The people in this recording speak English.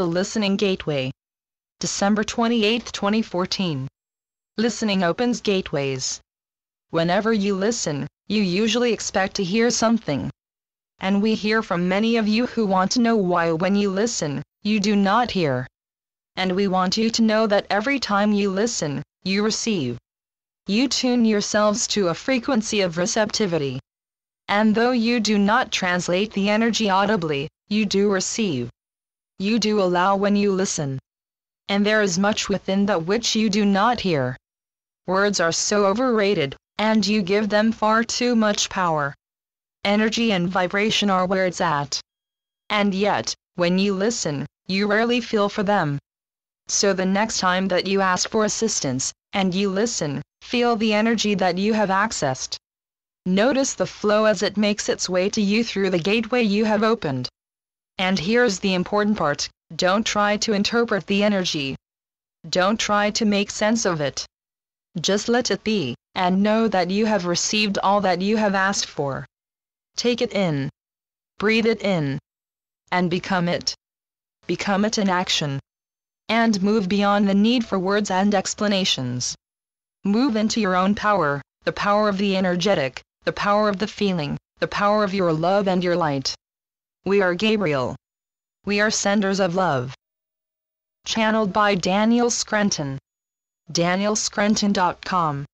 The Listening Gateway. December 28, 2014. Listening opens gateways. Whenever you listen, you usually expect to hear something. And we hear from many of you who want to know why when you listen, you do not hear. And we want you to know that every time you listen, you receive. You tune yourselves to a frequency of receptivity. And though you do not translate the energy audibly, you do receive you do allow when you listen. And there is much within that which you do not hear. Words are so overrated, and you give them far too much power. Energy and vibration are where it's at. And yet, when you listen, you rarely feel for them. So the next time that you ask for assistance, and you listen, feel the energy that you have accessed. Notice the flow as it makes its way to you through the gateway you have opened. And here's the important part, don't try to interpret the energy. Don't try to make sense of it. Just let it be, and know that you have received all that you have asked for. Take it in. Breathe it in. And become it. Become it in action. And move beyond the need for words and explanations. Move into your own power, the power of the energetic, the power of the feeling, the power of your love and your light. We are Gabriel. We are senders of love. Channeled by Daniel Scranton. DanielScranton.com